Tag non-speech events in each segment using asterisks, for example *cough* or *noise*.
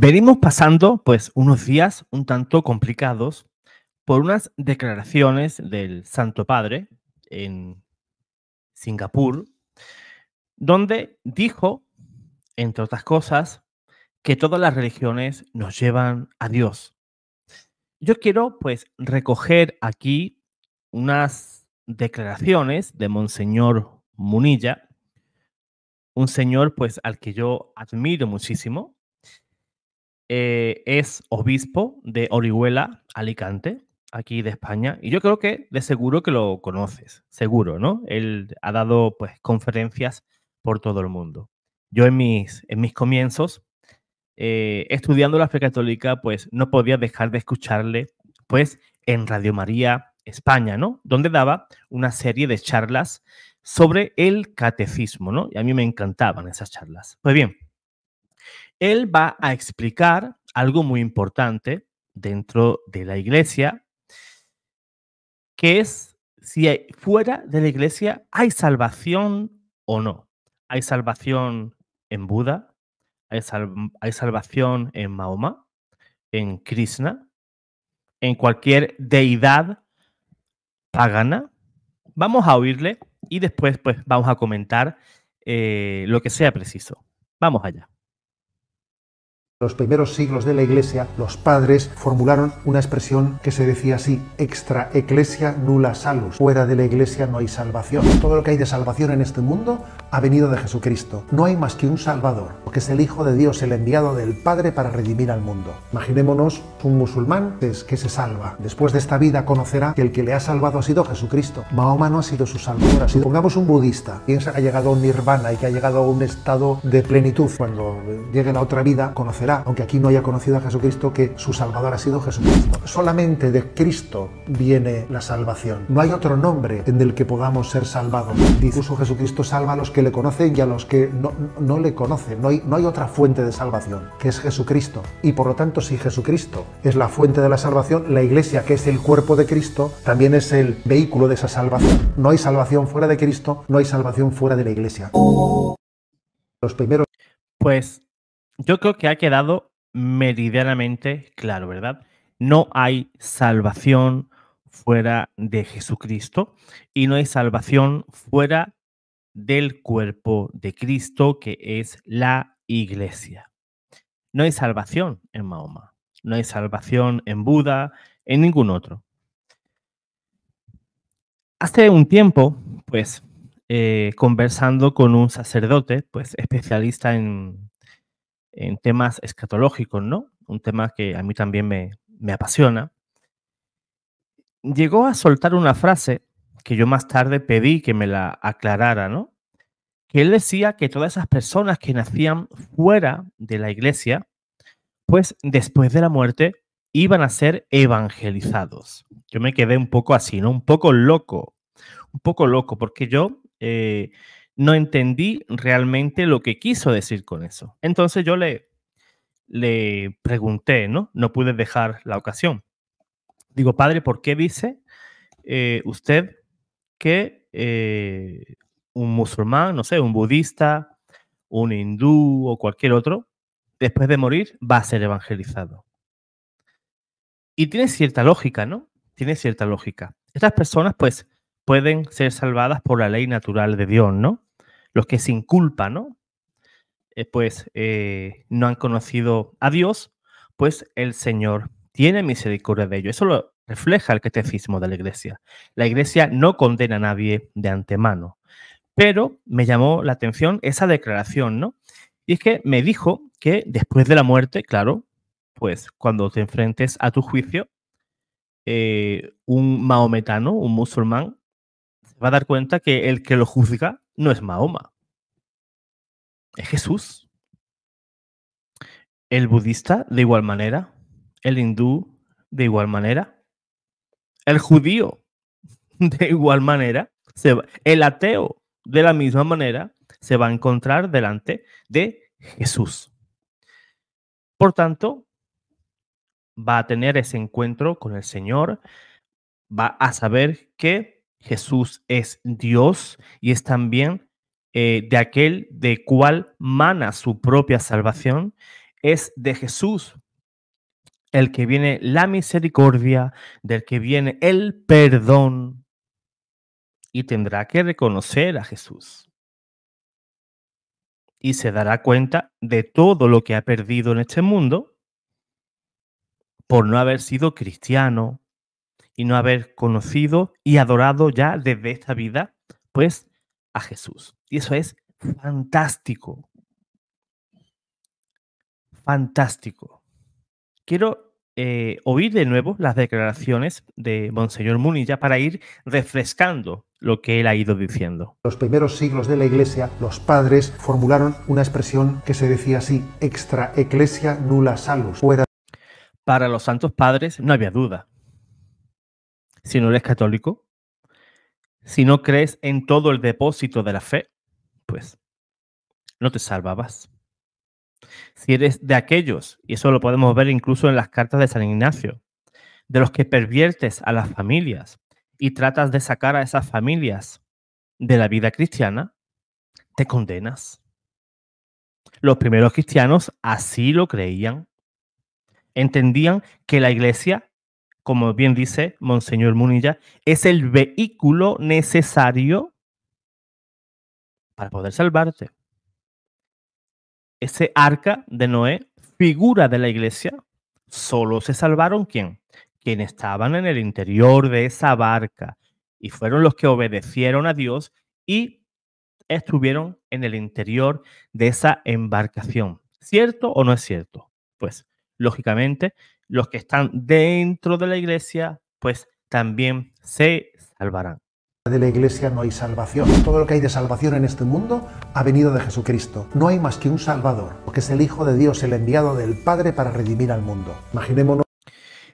Venimos pasando pues unos días un tanto complicados por unas declaraciones del Santo Padre en Singapur, donde dijo, entre otras cosas, que todas las religiones nos llevan a Dios. Yo quiero pues recoger aquí unas declaraciones de Monseñor Munilla, un señor pues al que yo admiro muchísimo, eh, es obispo de Orihuela, Alicante, aquí de España, y yo creo que de seguro que lo conoces, seguro, ¿no? Él ha dado pues conferencias por todo el mundo. Yo en mis, en mis comienzos, eh, estudiando la fe católica, pues no podía dejar de escucharle, pues en Radio María España, ¿no? Donde daba una serie de charlas sobre el catecismo, ¿no? Y a mí me encantaban esas charlas. Pues bien, él va a explicar algo muy importante dentro de la iglesia, que es si fuera de la iglesia hay salvación o no. Hay salvación en Buda, hay, salvación en Mahoma, en Krishna, en cualquier deidad pagana. Vamos a oírle y después pues vamos a comentar eh, lo que sea preciso. Vamos allá los primeros siglos de la Iglesia, los padres formularon una expresión que se decía así, extra ecclesia nula salus, fuera de la Iglesia no hay salvación. Todo lo que hay de salvación en este mundo ha venido de Jesucristo. No hay más que un Salvador, porque es el Hijo de Dios, el enviado del Padre para redimir al mundo. Imaginémonos un musulmán que se salva. Después de esta vida conocerá que el que le ha salvado ha sido Jesucristo. Mahoma no ha sido su salvador. Si pongamos un budista, piensa que ha llegado a un nirvana y que ha llegado a un estado de plenitud. Cuando llegue la otra vida, conocerá aunque aquí no haya conocido a Jesucristo, que su Salvador ha sido Jesucristo. Solamente de Cristo viene la salvación. No hay otro nombre en el que podamos ser salvados. Dice, incluso Jesucristo salva a los que le conocen y a los que no, le conocen. No hay, no hay otra fuente de salvación, que es Jesucristo. Y por lo tanto, si Jesucristo es la fuente de la salvación, la iglesia, que es el cuerpo de Cristo, también es el vehículo de esa salvación. No hay salvación fuera de Cristo, no hay salvación fuera de la iglesia. Los primeros. Pues yo creo que ha quedado meridianamente claro, ¿verdad? No hay salvación fuera de Jesucristo y no hay salvación fuera del cuerpo de Cristo que es la iglesia. No hay salvación en Mahoma, no hay salvación en Buda, en ningún otro. Hace un tiempo, pues, eh, conversando con un sacerdote, pues, especialista en, en temas escatológicos, ¿no? Un tema que a mí también me, apasiona. Llegó a soltar una frase que yo más tarde pedí que me la aclarara, ¿no? Que él decía que todas esas personas que nacían fuera de la iglesia, pues después de la muerte iban a ser evangelizados. Yo me quedé un poco así, ¿no? Un poco loco, un poco loco, porque yo eh, no entendí realmente lo que quiso decir con eso. Entonces yo le, le pregunté, ¿no? No pude dejar la ocasión. Digo, padre, ¿por qué dice eh, usted que eh, un musulmán, no sé, un budista, un hindú o cualquier otro, después de morir, va a ser evangelizado? Y tiene cierta lógica, ¿no? Tiene cierta lógica. Estas personas, pues, pueden ser salvadas por la ley natural de Dios, ¿no? los que sin culpa, ¿no? Eh, pues eh, no han conocido a Dios, pues el Señor tiene misericordia de ellos. Eso lo refleja el catecismo de la Iglesia. La Iglesia no condena a nadie de antemano. Pero me llamó la atención esa declaración, ¿no? Y es que me dijo que después de la muerte, claro, pues cuando te enfrentes a tu juicio, eh, un maometano, un musulmán, va a dar cuenta que el que lo juzga no es Mahoma, es Jesús. El budista de igual manera, el hindú de igual manera, el judío *laughs* de igual manera, se va, el ateo de la misma manera se va a encontrar delante de Jesús. Por tanto, va a tener ese encuentro con el Señor, va a saber que Jesús es Dios y es también eh, de aquel de cual mana su propia salvación. Es de Jesús el que viene la misericordia, del que viene el perdón. Y tendrá que reconocer a Jesús. Y se dará cuenta de todo lo que ha perdido en este mundo por no haber sido cristiano, y no haber conocido y adorado ya desde esta vida, pues a Jesús. Y eso es fantástico. Fantástico. Quiero eh, oír de nuevo las declaraciones de Monseñor Munilla para ir refrescando lo que él ha ido diciendo. Los primeros siglos de la Iglesia, los padres formularon una expresión que se decía así, extra ecclesia nulla salus. Para los santos padres no había duda si no eres católico, si no crees en todo el depósito de la fe, pues no te salvabas. Si eres de aquellos, y eso lo podemos ver incluso en las cartas de San Ignacio, de los que perviertes a las familias y tratas de sacar a esas familias de la vida cristiana, te condenas. Los primeros cristianos así lo creían. Entendían que la iglesia como bien dice Monseñor Munilla, es el vehículo necesario para poder salvarte. Ese arca de Noé, figura de la iglesia, solo se salvaron quién? Quienes estaban en el interior de esa barca y fueron los que obedecieron a Dios y estuvieron en el interior de esa embarcación. ¿Cierto o no es cierto? Pues, lógicamente, los que están dentro de la iglesia, pues también se salvarán. De la iglesia no hay salvación. Todo lo que hay de salvación en este mundo ha venido de Jesucristo. No hay más que un Salvador, porque es el Hijo de Dios, el enviado del Padre para redimir al mundo. Imaginémonos.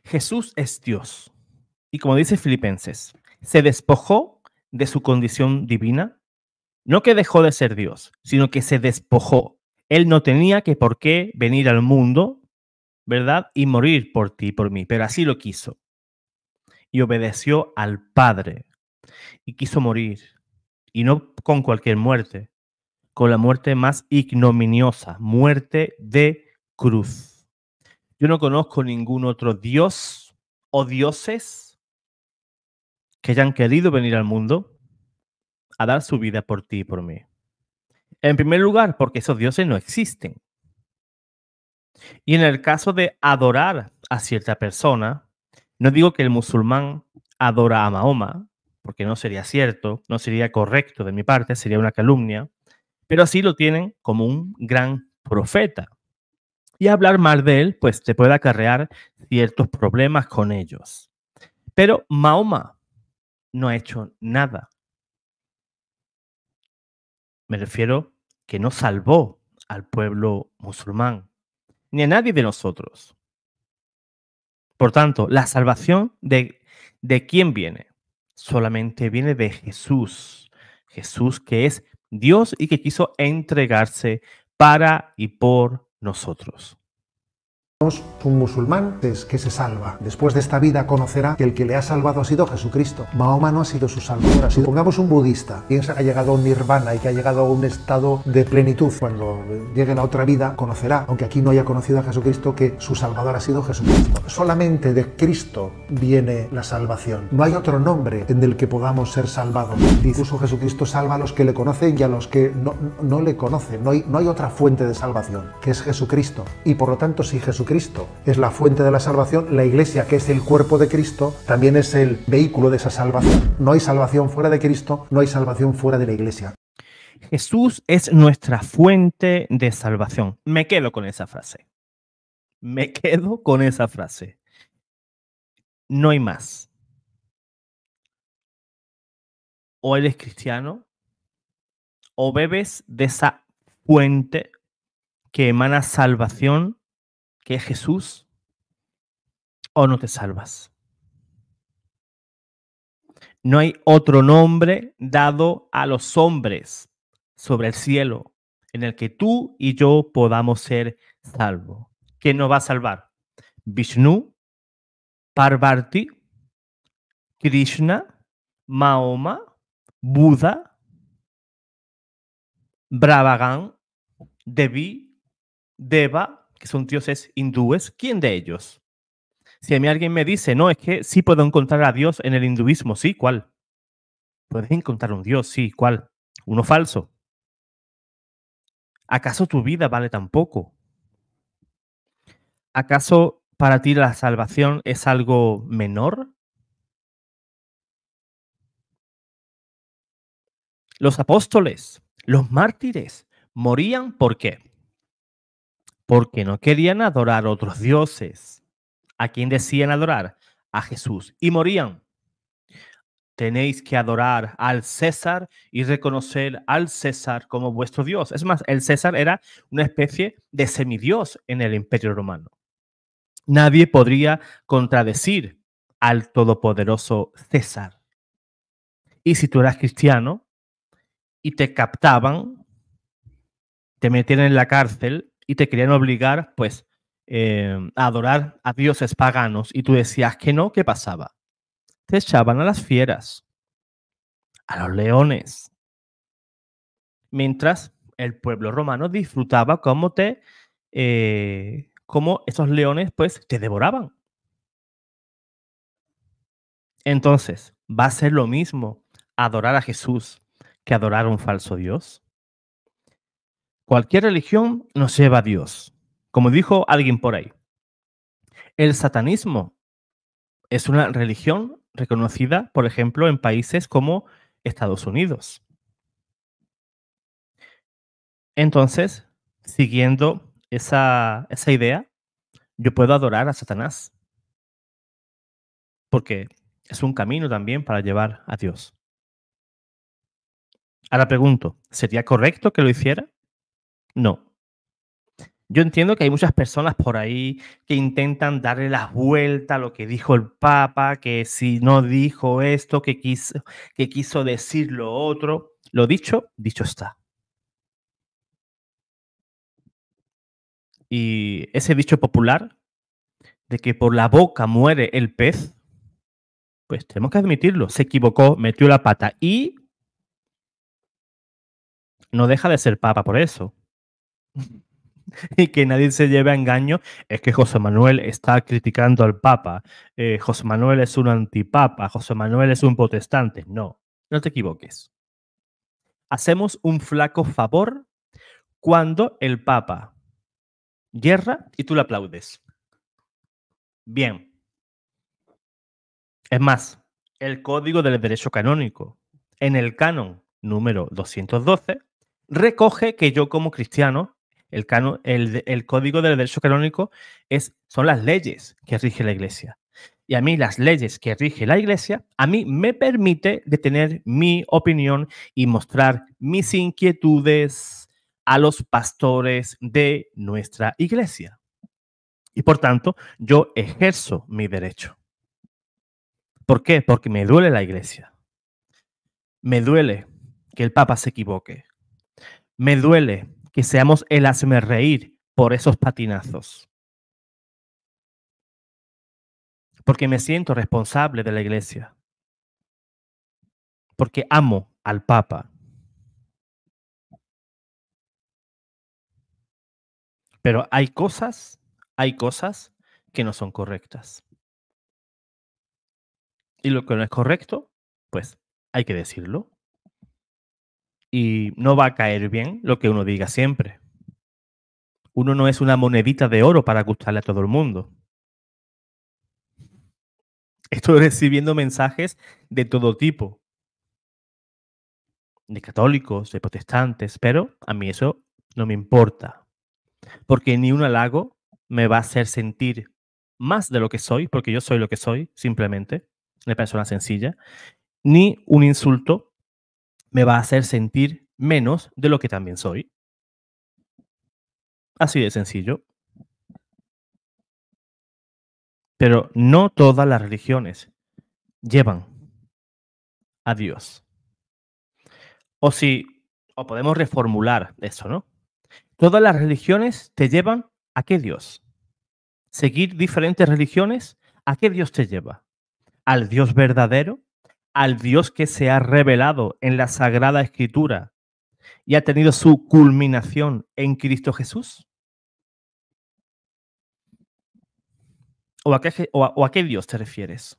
Jesús es Dios. Y como dice Filipenses, se despojó de su condición divina. No que dejó de ser Dios, sino que se despojó. Él no tenía que por qué venir al mundo ¿verdad? Y morir por ti y por mí. Pero así lo quiso. Y obedeció al Padre. Y quiso morir. Y no con cualquier muerte, con la muerte más ignominiosa, muerte de cruz. Yo no conozco ningún otro Dios o dioses que hayan querido venir al mundo a dar su vida por ti y por mí. En primer lugar, porque esos dioses no existen. Y en el caso de adorar a cierta persona, no digo que el musulmán adora a Mahoma, porque no sería cierto, no sería correcto de mi parte, sería una calumnia, pero así lo tienen como un gran profeta. Y hablar mal de él, pues te puede acarrear ciertos problemas con ellos. Pero Mahoma no ha hecho nada. Me refiero que no salvó al pueblo musulmán ni a nadie de nosotros. Por tanto, la salvación de, de quién viene? Solamente viene de Jesús. Jesús que es Dios y que quiso entregarse para y por nosotros un musulmán es que se salva. Después de esta vida conocerá que el que le ha salvado ha sido Jesucristo. Mahoma no ha sido su salvador. Si pongamos un budista, piensa que ha llegado a un nirvana y que ha llegado a un estado de plenitud. Cuando eh, llegue la otra vida, conocerá, aunque aquí no haya conocido a Jesucristo, que su salvador ha sido Jesucristo. Solamente de Cristo viene la salvación. No hay otro nombre en el que podamos ser salvados. Incluso Jesucristo salva a los que le conocen y a los que no, le conocen. No hay, no hay otra fuente de salvación, que es Jesucristo. Y por lo tanto, si Jesucristo Cristo es la fuente de la salvación, la Iglesia, que es el cuerpo de Cristo, también es el vehículo de esa salvación. No hay salvación fuera de Cristo, no hay salvación fuera de la Iglesia. Jesús es nuestra fuente de salvación. Me quedo con esa frase. Me quedo con esa frase. No hay más. O eres cristiano o bebes de esa fuente que emana salvación que es Jesús, o no te salvas. No hay otro nombre dado a los hombres sobre el cielo en el que tú y yo podamos ser salvos. ¿Quién nos va a salvar? Vishnu, Parvati, Krishna, Mahoma, Buda, Bravagan, Devi, Deva, que son dioses hindúes, ¿quién de ellos? Si a mí alguien me dice, no, es que sí puedo encontrar a Dios en el hinduismo, sí, ¿cuál? Puedes encontrar un Dios, sí, ¿cuál? Uno falso. ¿Acaso tu vida vale tan poco? ¿Acaso para ti la salvación es algo menor? Los apóstoles, los mártires, morían ¿por qué? porque no querían adorar a otros dioses. ¿A quién decían adorar? A Jesús. Y morían. Tenéis que adorar al César y reconocer al César como vuestro Dios. Es más, el César era una especie de semidios en el imperio romano. Nadie podría contradecir al todopoderoso César. Y si tú eras cristiano y te captaban, te metían en la cárcel y te querían obligar, pues, eh, a adorar a dioses paganos y tú decías que no, ¿qué pasaba? Te echaban a las fieras, a los leones, mientras el pueblo romano disfrutaba cómo te, eh, esos leones, pues, te devoraban. Entonces, va a ser lo mismo adorar a Jesús que adorar a un falso Dios. Cualquier religión nos lleva a Dios, como dijo alguien por ahí. El satanismo es una religión reconocida, por ejemplo, en países como Estados Unidos. Entonces, siguiendo esa, idea, yo puedo adorar a Satanás, porque es un camino también para llevar a Dios. Ahora pregunto, ¿sería correcto que lo hiciera? No. Yo entiendo que hay muchas personas por ahí que intentan darle la vuelta a lo que dijo el Papa, que si no dijo esto, que quiso, que quiso decir lo otro. Lo dicho, dicho está. Y ese dicho popular de que por la boca muere el pez, pues tenemos que admitirlo. Se equivocó, metió la pata y no deja de ser papa por eso. *laughs* y que nadie se lleve a engaño es que José Manuel está criticando al Papa. Eh, José Manuel es un antipapa. José Manuel es un protestante. No, no te equivoques. Hacemos un flaco favor cuando el Papa hierra y tú le aplaudes. Bien. Es más, el Código del Derecho Canónico, en el canon número 212, recoge que yo como cristiano el, código del derecho canónico es, son las leyes que rige la iglesia. Y a mí las leyes que rige la iglesia, a mí me permite detener mi opinión y mostrar mis inquietudes a los pastores de nuestra iglesia. Y por tanto, yo ejerzo mi derecho. ¿Por qué? Porque me duele la iglesia. Me duele que el Papa se equivoque. Me duele que seamos el hazme reír por esos patinazos. Porque me siento responsable de la iglesia. Porque amo al Papa. Pero hay cosas, hay cosas que no son correctas. Y lo que no es correcto, pues hay que decirlo y no va a caer bien lo que uno diga siempre. Uno no es una monedita de oro para gustarle a todo el mundo. Estoy *laughs* recibiendo mensajes de todo tipo. De católicos, de protestantes, pero a mí eso no me importa. Porque ni un halago me va a hacer sentir más de lo que soy, porque yo soy lo que soy, simplemente, de persona sencilla, ni un insulto me va a hacer sentir menos de lo que también soy. Así de sencillo. Pero no todas las religiones llevan a Dios. O si, o podemos reformular eso, ¿no? Todas las religiones te llevan a qué Dios. Seguir diferentes religiones, ¿a qué Dios te lleva? ¿Al Dios verdadero? al Dios que se ha revelado en la Sagrada Escritura y ha tenido su culminación en Cristo Jesús? ¿O a qué, Dios te refieres?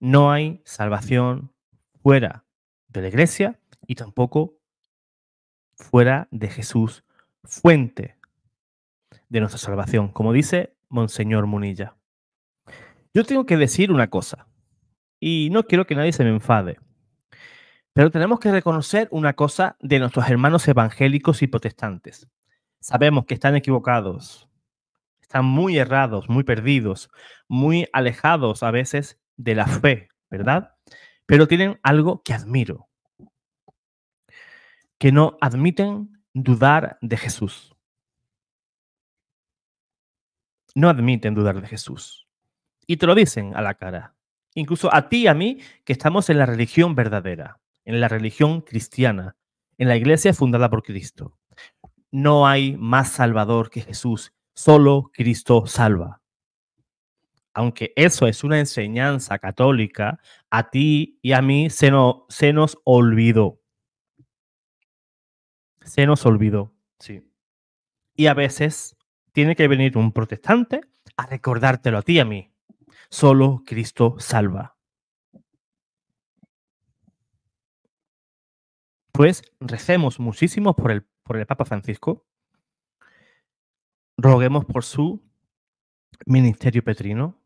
No hay salvación fuera de la iglesia y tampoco fuera de Jesús, fuente de nuestra salvación, como dice Monseñor Munilla. Yo tengo que decir una cosa, y no quiero que nadie se me enfade, pero tenemos que reconocer una cosa de nuestros hermanos evangélicos y protestantes. Sabemos que están equivocados, están muy errados, muy perdidos, muy alejados a veces de la fe, ¿verdad? Pero tienen algo que admiro, que no admiten dudar de Jesús. No admiten dudar de Jesús. Y te lo dicen a la cara. Incluso a ti y a mí que estamos en la religión verdadera, en la religión cristiana, en la iglesia fundada por Cristo. No hay más salvador que Jesús. Solo Cristo salva. Aunque eso es una enseñanza católica, a ti y a mí se, se nos olvidó. Se nos olvidó, sí. Y a veces tiene que venir un protestante a recordártelo a ti y a mí. Solo Cristo salva. Pues recemos muchísimo por el, por el Papa Francisco. Roguemos por su ministerio petrino.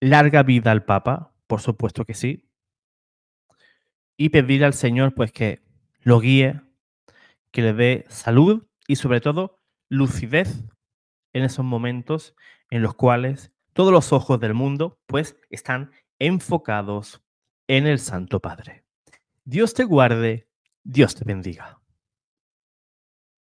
Larga vida al Papa, por supuesto que sí. Y pedir al Señor pues que lo guíe, que le dé salud y sobre todo lucidez en esos momentos en los cuales todos los ojos del mundo pues están enfocados en el Santo Padre. Dios te guarde, Dios te bendiga.